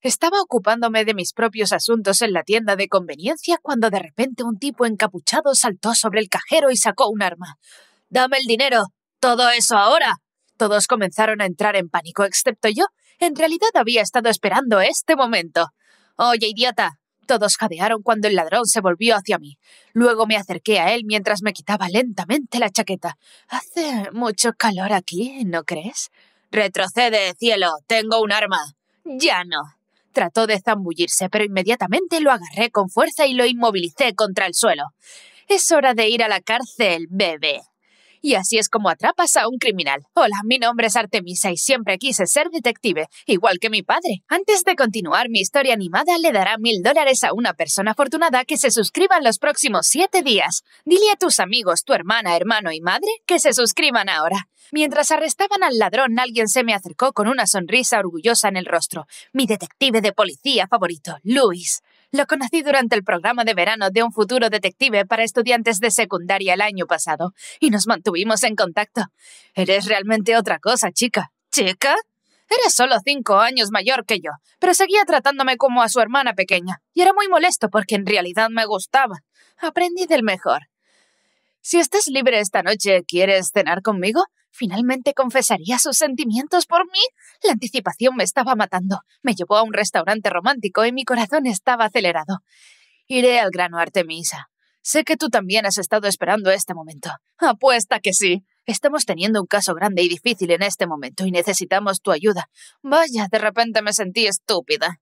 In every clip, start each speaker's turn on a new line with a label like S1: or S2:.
S1: Estaba ocupándome de mis propios asuntos en la tienda de conveniencia cuando de repente un tipo encapuchado saltó sobre el cajero y sacó un arma. Dame el dinero. Todo eso ahora. Todos comenzaron a entrar en pánico, excepto yo. En realidad había estado esperando este momento. Oye, idiota. Todos jadearon cuando el ladrón se volvió hacia mí. Luego me acerqué a él mientras me quitaba lentamente la chaqueta. Hace mucho calor aquí, ¿no crees? Retrocede, cielo. Tengo un arma. Ya no. Trató de zambullirse, pero inmediatamente lo agarré con fuerza y lo inmovilicé contra el suelo. Es hora de ir a la cárcel, bebé. Y así es como atrapas a un criminal. Hola, mi nombre es Artemisa y siempre quise ser detective, igual que mi padre. Antes de continuar, mi historia animada le dará mil dólares a una persona afortunada que se suscriba en los próximos siete días. Dile a tus amigos, tu hermana, hermano y madre que se suscriban ahora. Mientras arrestaban al ladrón, alguien se me acercó con una sonrisa orgullosa en el rostro. Mi detective de policía favorito, Luis. Lo conocí durante el programa de verano de un futuro detective para estudiantes de secundaria el año pasado y nos mantuvimos en contacto. Eres realmente otra cosa, chica. ¿Chica? Eres solo cinco años mayor que yo, pero seguía tratándome como a su hermana pequeña, y era muy molesto porque en realidad me gustaba. Aprendí del mejor. Si estás libre esta noche, ¿quieres cenar conmigo? Finalmente confesaría sus sentimientos por mí. La anticipación me estaba matando. Me llevó a un restaurante romántico y mi corazón estaba acelerado. Iré al grano, Artemisa. Sé que tú también has estado esperando este momento. Apuesta que sí. Estamos teniendo un caso grande y difícil en este momento y necesitamos tu ayuda. Vaya, de repente me sentí estúpida.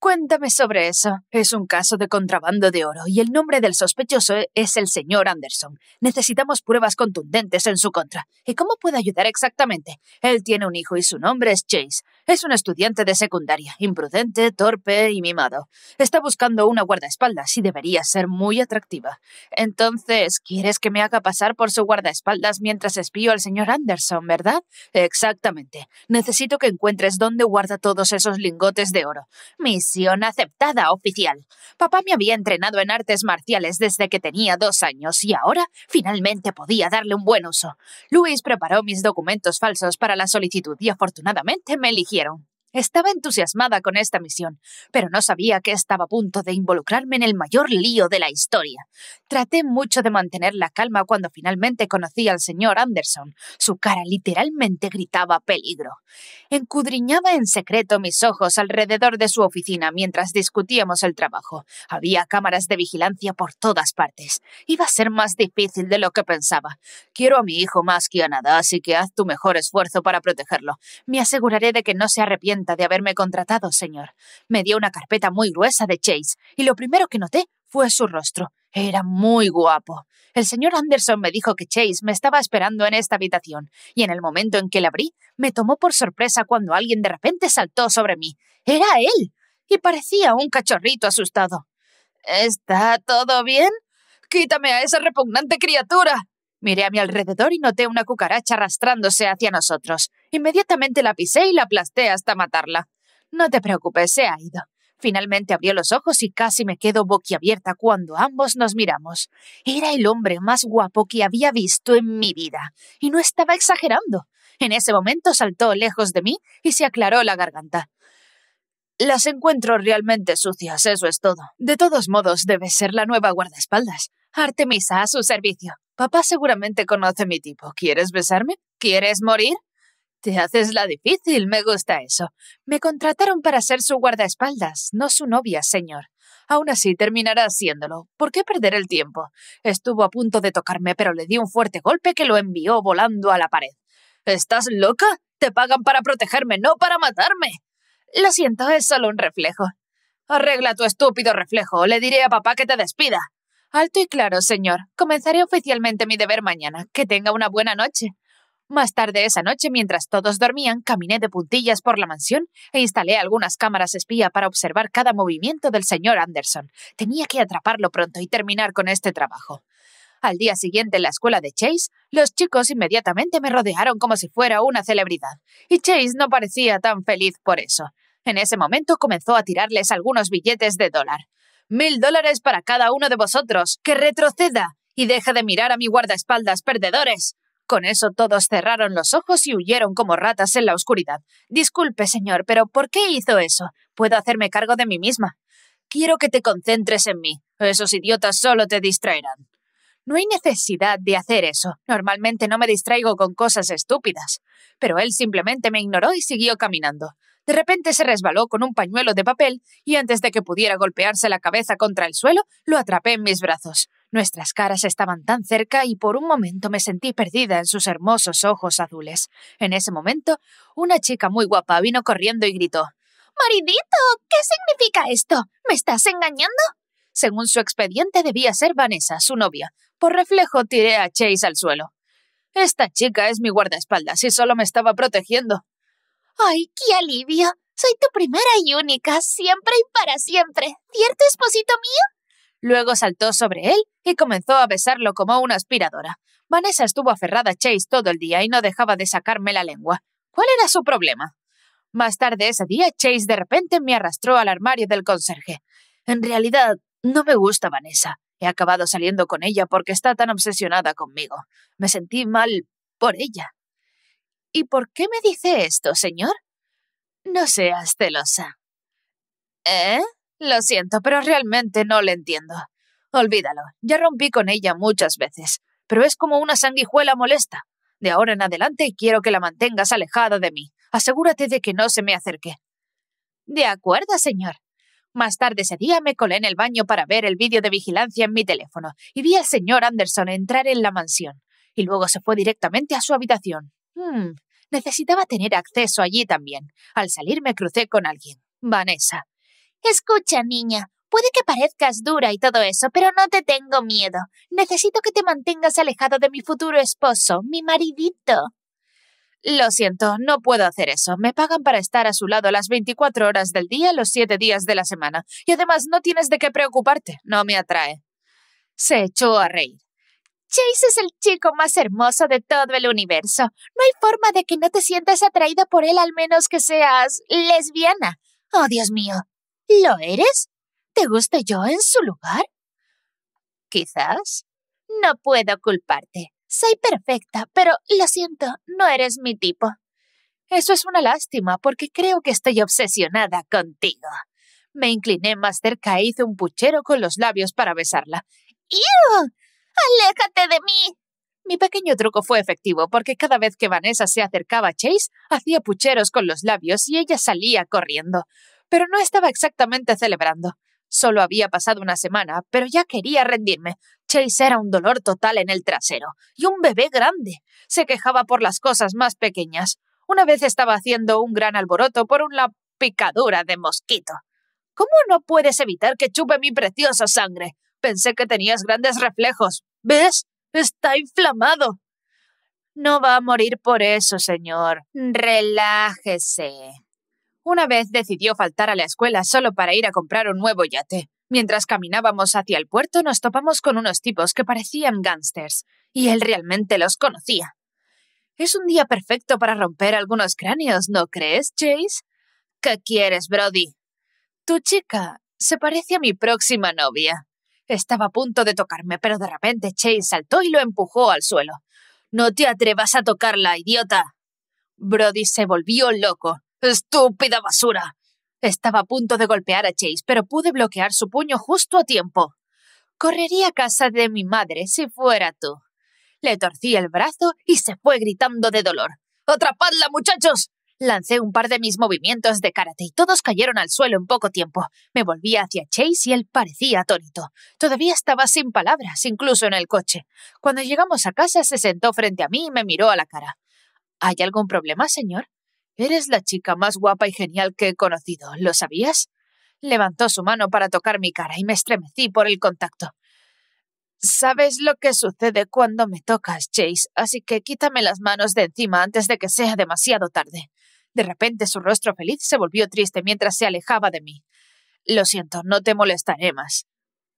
S1: Cuéntame sobre eso. Es un caso de contrabando de oro y el nombre del sospechoso es el señor Anderson. Necesitamos pruebas contundentes en su contra. ¿Y cómo puede ayudar exactamente? Él tiene un hijo y su nombre es Chase. Es un estudiante de secundaria, imprudente, torpe y mimado. Está buscando una guardaespaldas y debería ser muy atractiva. Entonces, ¿quieres que me haga pasar por su guardaespaldas mientras espío al señor Anderson, verdad? Exactamente. Necesito que encuentres dónde guarda todos esos lingotes de oro. Mis aceptada oficial. Papá me había entrenado en artes marciales desde que tenía dos años y ahora finalmente podía darle un buen uso. Luis preparó mis documentos falsos para la solicitud y afortunadamente me eligieron. Estaba entusiasmada con esta misión, pero no sabía que estaba a punto de involucrarme en el mayor lío de la historia. Traté mucho de mantener la calma cuando finalmente conocí al señor Anderson. Su cara literalmente gritaba peligro. Encudriñaba en secreto mis ojos alrededor de su oficina mientras discutíamos el trabajo. Había cámaras de vigilancia por todas partes. Iba a ser más difícil de lo que pensaba. Quiero a mi hijo más que a nada, así que haz tu mejor esfuerzo para protegerlo. Me aseguraré de que no se arrepienta de haberme contratado, señor. Me dio una carpeta muy gruesa de Chase, y lo primero que noté fue su rostro. Era muy guapo. El señor Anderson me dijo que Chase me estaba esperando en esta habitación, y en el momento en que la abrí, me tomó por sorpresa cuando alguien de repente saltó sobre mí. Era él. Y parecía un cachorrito asustado. ¿Está todo bien? Quítame a esa repugnante criatura. Miré a mi alrededor y noté una cucaracha arrastrándose hacia nosotros. Inmediatamente la pisé y la aplasté hasta matarla. No te preocupes, se ha ido. Finalmente abrió los ojos y casi me quedo boquiabierta cuando ambos nos miramos. Era el hombre más guapo que había visto en mi vida, y no estaba exagerando. En ese momento saltó lejos de mí y se aclaró la garganta. Las encuentro realmente sucias, eso es todo. De todos modos, debe ser la nueva guardaespaldas. Artemisa a su servicio. Papá seguramente conoce mi tipo. ¿Quieres besarme? ¿Quieres morir? Te haces la difícil, me gusta eso. Me contrataron para ser su guardaespaldas, no su novia, señor. Aún así terminará haciéndolo. ¿Por qué perder el tiempo? Estuvo a punto de tocarme, pero le di un fuerte golpe que lo envió volando a la pared. ¿Estás loca? Te pagan para protegerme, no para matarme. Lo siento, es solo un reflejo. Arregla tu estúpido reflejo, le diré a papá que te despida. Alto y claro, señor. Comenzaré oficialmente mi deber mañana. Que tenga una buena noche. Más tarde esa noche, mientras todos dormían, caminé de puntillas por la mansión e instalé algunas cámaras espía para observar cada movimiento del señor Anderson. Tenía que atraparlo pronto y terminar con este trabajo. Al día siguiente en la escuela de Chase, los chicos inmediatamente me rodearon como si fuera una celebridad, y Chase no parecía tan feliz por eso. En ese momento comenzó a tirarles algunos billetes de dólar. Mil dólares para cada uno de vosotros. Que retroceda y deja de mirar a mi guardaespaldas perdedores. Con eso todos cerraron los ojos y huyeron como ratas en la oscuridad. Disculpe, señor, pero ¿por qué hizo eso? Puedo hacerme cargo de mí misma. Quiero que te concentres en mí. Esos idiotas solo te distraerán. No hay necesidad de hacer eso. Normalmente no me distraigo con cosas estúpidas. Pero él simplemente me ignoró y siguió caminando. De repente se resbaló con un pañuelo de papel y antes de que pudiera golpearse la cabeza contra el suelo, lo atrapé en mis brazos. Nuestras caras estaban tan cerca y por un momento me sentí perdida en sus hermosos ojos azules. En ese momento, una chica muy guapa vino corriendo y gritó Maridito, ¿qué significa esto? ¿Me estás engañando? Según su expediente debía ser Vanessa, su novia. Por reflejo tiré a Chase al suelo. Esta chica es mi guardaespaldas y solo me estaba protegiendo. ¡Ay, qué alivio! Soy tu primera y única, siempre y para siempre. ¿Cierto, esposito mío? Luego saltó sobre él y comenzó a besarlo como una aspiradora. Vanessa estuvo aferrada a Chase todo el día y no dejaba de sacarme la lengua. ¿Cuál era su problema? Más tarde ese día, Chase de repente me arrastró al armario del conserje. En realidad, no me gusta Vanessa. He acabado saliendo con ella porque está tan obsesionada conmigo. Me sentí mal por ella. ¿Y por qué me dice esto, señor? No seas celosa. ¿Eh? Lo siento, pero realmente no le entiendo. Olvídalo, ya rompí con ella muchas veces, pero es como una sanguijuela molesta. De ahora en adelante quiero que la mantengas alejada de mí. Asegúrate de que no se me acerque. De acuerdo, señor. Más tarde ese día me colé en el baño para ver el vídeo de vigilancia en mi teléfono y vi al señor Anderson entrar en la mansión, y luego se fue directamente a su habitación. Hmm, necesitaba tener acceso allí también. Al salir me crucé con alguien. Vanessa. Escucha, niña, puede que parezcas dura y todo eso, pero no te tengo miedo. Necesito que te mantengas alejado de mi futuro esposo, mi maridito. Lo siento, no puedo hacer eso. Me pagan para estar a su lado las 24 horas del día, los 7 días de la semana. Y además no tienes de qué preocuparte. No me atrae. Se echó a reír. Chase es el chico más hermoso de todo el universo. No hay forma de que no te sientas atraída por él al menos que seas lesbiana. Oh, Dios mío, ¿Lo eres? ¿Te guste yo en su lugar? Quizás. No puedo culparte. Soy perfecta, pero lo siento, no eres mi tipo. Eso es una lástima porque creo que estoy obsesionada contigo. Me incliné más cerca e hice un puchero con los labios para besarla. ¡Iu! ¡Aléjate de mí! Mi pequeño truco fue efectivo porque cada vez que Vanessa se acercaba a Chase, hacía pucheros con los labios y ella salía corriendo. Pero no estaba exactamente celebrando. Solo había pasado una semana, pero ya quería rendirme. Chase era un dolor total en el trasero, y un bebé grande. Se quejaba por las cosas más pequeñas. Una vez estaba haciendo un gran alboroto por una picadura de mosquito. ¿Cómo no puedes evitar que chupe mi preciosa sangre? Pensé que tenías grandes reflejos. ¿Ves? Está inflamado. No va a morir por eso, señor. Relájese. Una vez decidió faltar a la escuela solo para ir a comprar un nuevo yate. Mientras caminábamos hacia el puerto nos topamos con unos tipos que parecían gángsters, y él realmente los conocía. Es un día perfecto para romper algunos cráneos, ¿no crees, Chase? ¿Qué quieres, Brody? Tu chica se parece a mi próxima novia. Estaba a punto de tocarme, pero de repente Chase saltó y lo empujó al suelo. No te atrevas a tocarla, idiota. Brody se volvió loco. ¡Estúpida basura! Estaba a punto de golpear a Chase, pero pude bloquear su puño justo a tiempo. Correría a casa de mi madre si fuera tú. Le torcí el brazo y se fue gritando de dolor. ¡Atrapadla, muchachos! Lancé un par de mis movimientos de karate y todos cayeron al suelo en poco tiempo. Me volví hacia Chase y él parecía atónito. Todavía estaba sin palabras, incluso en el coche. Cuando llegamos a casa se sentó frente a mí y me miró a la cara. ¿Hay algún problema, señor? Eres la chica más guapa y genial que he conocido, ¿lo sabías? Levantó su mano para tocar mi cara y me estremecí por el contacto. Sabes lo que sucede cuando me tocas, Chase, así que quítame las manos de encima antes de que sea demasiado tarde. De repente su rostro feliz se volvió triste mientras se alejaba de mí. Lo siento, no te molestaré más.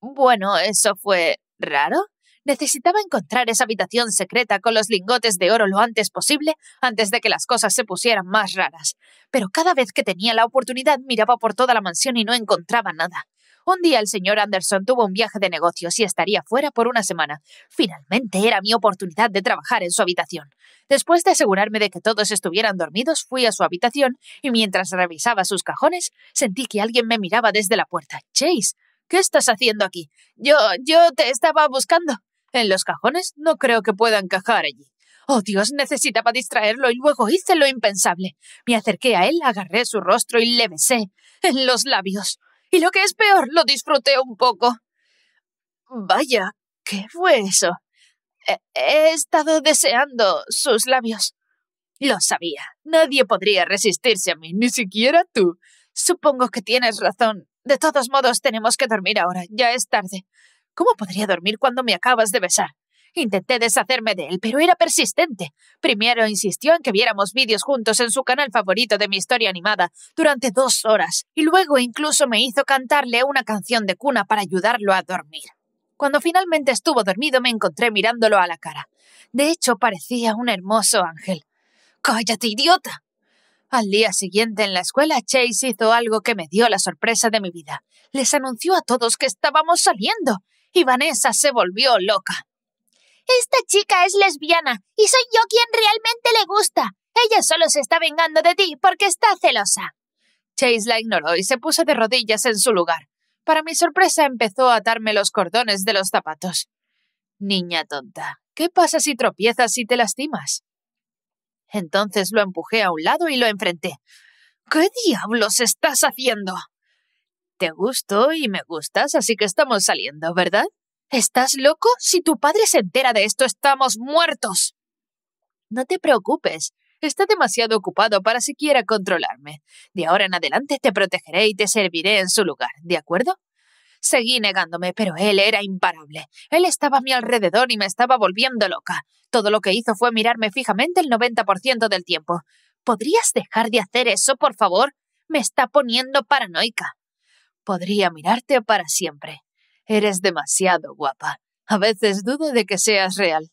S1: Bueno, eso fue raro. Necesitaba encontrar esa habitación secreta con los lingotes de oro lo antes posible, antes de que las cosas se pusieran más raras. Pero cada vez que tenía la oportunidad miraba por toda la mansión y no encontraba nada. Un día el señor Anderson tuvo un viaje de negocios y estaría fuera por una semana. Finalmente era mi oportunidad de trabajar en su habitación. Después de asegurarme de que todos estuvieran dormidos, fui a su habitación y mientras revisaba sus cajones, sentí que alguien me miraba desde la puerta. Chase, ¿qué estás haciendo aquí? Yo, yo te estaba buscando. En los cajones no creo que pueda encajar allí. Oh, Dios, necesitaba distraerlo y luego hice lo impensable. Me acerqué a él, agarré su rostro y le besé en los labios. Y lo que es peor, lo disfruté un poco. Vaya, ¿qué fue eso? he estado deseando sus labios. Lo sabía. Nadie podría resistirse a mí, ni siquiera tú. Supongo que tienes razón. De todos modos, tenemos que dormir ahora. Ya es tarde. ¿Cómo podría dormir cuando me acabas de besar? Intenté deshacerme de él, pero era persistente. Primero insistió en que viéramos vídeos juntos en su canal favorito de mi historia animada durante dos horas, y luego incluso me hizo cantarle una canción de cuna para ayudarlo a dormir. Cuando finalmente estuvo dormido me encontré mirándolo a la cara. De hecho, parecía un hermoso ángel. ¡Cállate, idiota! Al día siguiente en la escuela, Chase hizo algo que me dio la sorpresa de mi vida. Les anunció a todos que estábamos saliendo y Vanessa se volvió loca. Esta chica es lesbiana y soy yo quien realmente le gusta. Ella solo se está vengando de ti porque está celosa. Chase la ignoró y se puso de rodillas en su lugar. Para mi sorpresa empezó a atarme los cordones de los zapatos. Niña tonta, ¿qué pasa si tropiezas y te lastimas? Entonces lo empujé a un lado y lo enfrenté. ¿Qué diablos estás haciendo? Te gusto y me gustas, así que estamos saliendo, ¿verdad? ¿Estás loco? Si tu padre se entera de esto, estamos muertos. No te preocupes, está demasiado ocupado para siquiera controlarme. De ahora en adelante te protegeré y te serviré en su lugar, ¿de acuerdo? Seguí negándome, pero él era imparable. Él estaba a mi alrededor y me estaba volviendo loca. Todo lo que hizo fue mirarme fijamente el 90% del tiempo. ¿Podrías dejar de hacer eso, por favor? Me está poniendo paranoica. Podría mirarte para siempre. Eres demasiado guapa. A veces dudo de que seas real.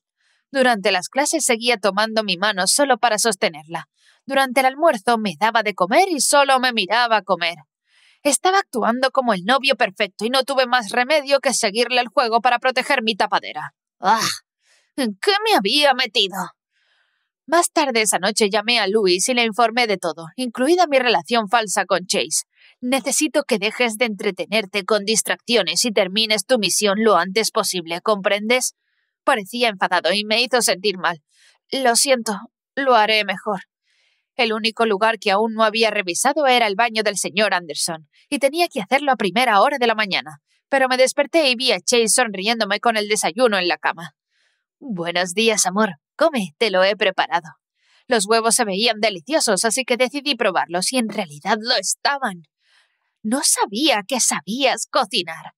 S1: Durante las clases seguía tomando mi mano solo para sostenerla. Durante el almuerzo me daba de comer y solo me miraba comer. Estaba actuando como el novio perfecto y no tuve más remedio que seguirle el juego para proteger mi tapadera. ¡Ah! ¿En qué me había metido? Más tarde esa noche llamé a Luis y le informé de todo, incluida mi relación falsa con Chase. Necesito que dejes de entretenerte con distracciones y termines tu misión lo antes posible, ¿comprendes? Parecía enfadado y me hizo sentir mal. Lo siento, lo haré mejor. El único lugar que aún no había revisado era el baño del señor Anderson, y tenía que hacerlo a primera hora de la mañana, pero me desperté y vi a Chase sonriéndome con el desayuno en la cama. Buenos días, amor. Come, te lo he preparado. Los huevos se veían deliciosos, así que decidí probarlos y en realidad lo estaban. No sabía que sabías cocinar.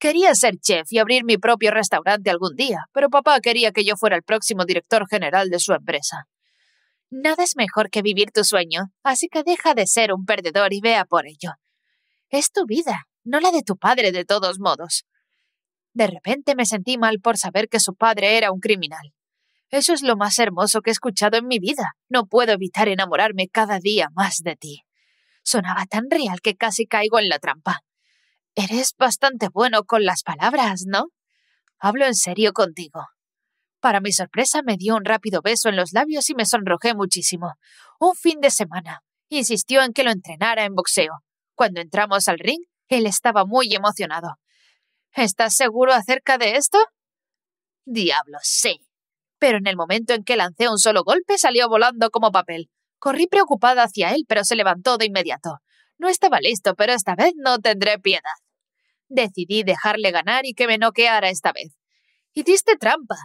S1: Quería ser chef y abrir mi propio restaurante algún día, pero papá quería que yo fuera el próximo director general de su empresa. Nada es mejor que vivir tu sueño, así que deja de ser un perdedor y vea por ello. Es tu vida, no la de tu padre de todos modos. De repente me sentí mal por saber que su padre era un criminal. Eso es lo más hermoso que he escuchado en mi vida. No puedo evitar enamorarme cada día más de ti. Sonaba tan real que casi caigo en la trampa. Eres bastante bueno con las palabras, ¿no? Hablo en serio contigo. Para mi sorpresa me dio un rápido beso en los labios y me sonrojé muchísimo. Un fin de semana. Insistió en que lo entrenara en boxeo. Cuando entramos al ring, él estaba muy emocionado. ¿Estás seguro acerca de esto? Diablo, sí. Pero en el momento en que lancé un solo golpe salió volando como papel. Corrí preocupada hacia él, pero se levantó de inmediato. No estaba listo, pero esta vez no tendré piedad. Decidí dejarle ganar y que me noqueara esta vez. Hiciste trampa.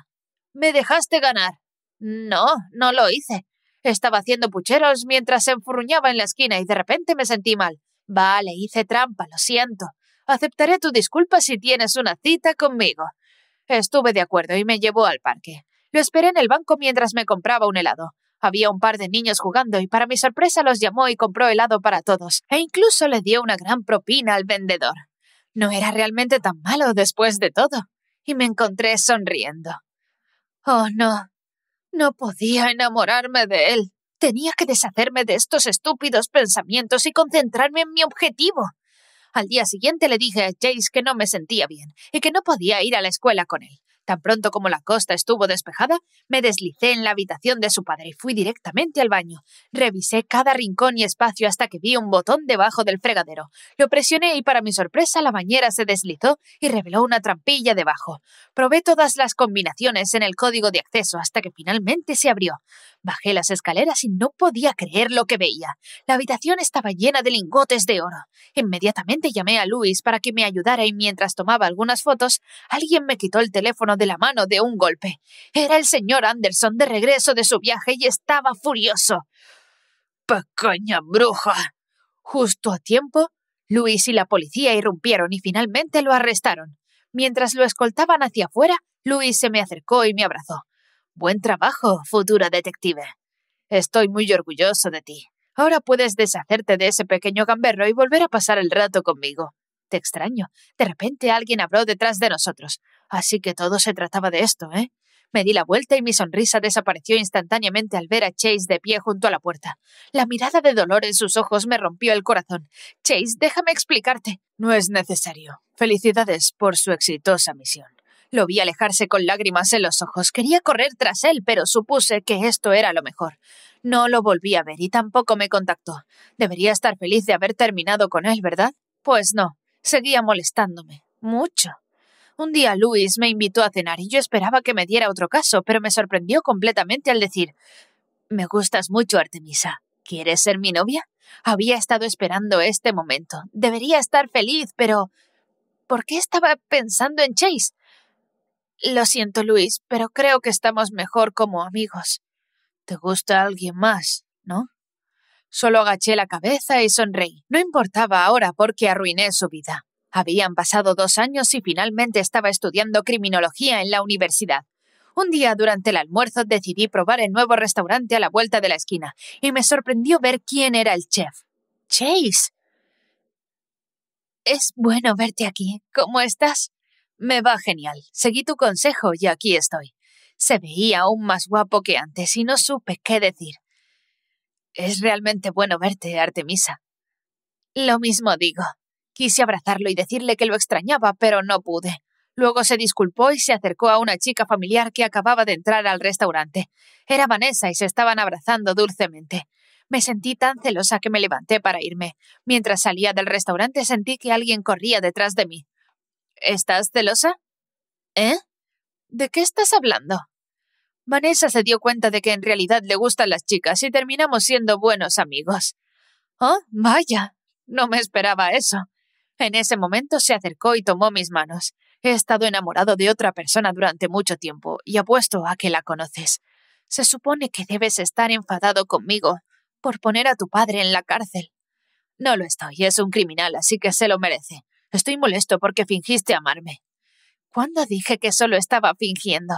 S1: Me dejaste ganar. No, no lo hice. Estaba haciendo pucheros mientras se enfurruñaba en la esquina y de repente me sentí mal. Vale, hice trampa, lo siento. Aceptaré tu disculpa si tienes una cita conmigo. Estuve de acuerdo y me llevó al parque. Lo esperé en el banco mientras me compraba un helado. Había un par de niños jugando y para mi sorpresa los llamó y compró helado para todos, e incluso le dio una gran propina al vendedor. No era realmente tan malo después de todo, y me encontré sonriendo. Oh, no. No podía enamorarme de él. Tenía que deshacerme de estos estúpidos pensamientos y concentrarme en mi objetivo. Al día siguiente le dije a Jace que no me sentía bien y que no podía ir a la escuela con él. Tan pronto como la costa estuvo despejada, me deslicé en la habitación de su padre y fui directamente al baño. Revisé cada rincón y espacio hasta que vi un botón debajo del fregadero. Lo presioné y para mi sorpresa la bañera se deslizó y reveló una trampilla debajo. Probé todas las combinaciones en el código de acceso hasta que finalmente se abrió. Bajé las escaleras y no podía creer lo que veía. La habitación estaba llena de lingotes de oro. Inmediatamente llamé a Luis para que me ayudara y mientras tomaba algunas fotos, alguien me quitó el teléfono de la mano de un golpe. Era el señor Anderson de regreso de su viaje y estaba furioso. Pequeña bruja. Justo a tiempo, Luis y la policía irrumpieron y finalmente lo arrestaron. Mientras lo escoltaban hacia afuera, Luis se me acercó y me abrazó. Buen trabajo, futura detective. Estoy muy orgulloso de ti. Ahora puedes deshacerte de ese pequeño gamberro y volver a pasar el rato conmigo. Te extraño. De repente alguien habló detrás de nosotros. Así que todo se trataba de esto, ¿eh? Me di la vuelta y mi sonrisa desapareció instantáneamente al ver a Chase de pie junto a la puerta. La mirada de dolor en sus ojos me rompió el corazón. Chase, déjame explicarte. No es necesario. Felicidades por su exitosa misión. Lo vi alejarse con lágrimas en los ojos. Quería correr tras él, pero supuse que esto era lo mejor. No lo volví a ver y tampoco me contactó. Debería estar feliz de haber terminado con él, ¿verdad? Pues no. Seguía molestándome. Mucho. Un día Luis me invitó a cenar y yo esperaba que me diera otro caso, pero me sorprendió completamente al decir Me gustas mucho, Artemisa. ¿Quieres ser mi novia? Había estado esperando este momento. Debería estar feliz, pero... ¿Por qué estaba pensando en Chase? Lo siento, Luis, pero creo que estamos mejor como amigos. Te gusta alguien más, ¿no? Solo agaché la cabeza y sonreí. No importaba ahora porque arruiné su vida. Habían pasado dos años y finalmente estaba estudiando criminología en la universidad. Un día durante el almuerzo decidí probar el nuevo restaurante a la vuelta de la esquina y me sorprendió ver quién era el chef. Chase. Es bueno verte aquí. ¿Cómo estás? Me va genial. Seguí tu consejo y aquí estoy. Se veía aún más guapo que antes y no supe qué decir. Es realmente bueno verte, Artemisa. Lo mismo digo. Quise abrazarlo y decirle que lo extrañaba, pero no pude. Luego se disculpó y se acercó a una chica familiar que acababa de entrar al restaurante. Era Vanessa y se estaban abrazando dulcemente. Me sentí tan celosa que me levanté para irme. Mientras salía del restaurante sentí que alguien corría detrás de mí. ¿Estás celosa? ¿Eh? ¿De qué estás hablando? Vanessa se dio cuenta de que en realidad le gustan las chicas y terminamos siendo buenos amigos. Oh, vaya. No me esperaba eso. En ese momento se acercó y tomó mis manos. He estado enamorado de otra persona durante mucho tiempo y apuesto a que la conoces. Se supone que debes estar enfadado conmigo por poner a tu padre en la cárcel. No lo estoy, es un criminal, así que se lo merece. Estoy molesto porque fingiste amarme. ¿Cuándo dije que solo estaba fingiendo?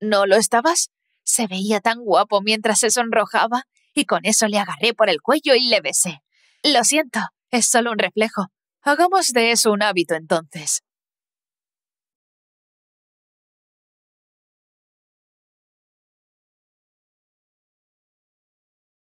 S1: No, lo estabas? Se veía tan guapo mientras se sonrojaba, y con eso le agarré por el cuello y le besé. Lo siento, es solo un reflejo. Hagamos de eso un hábito entonces.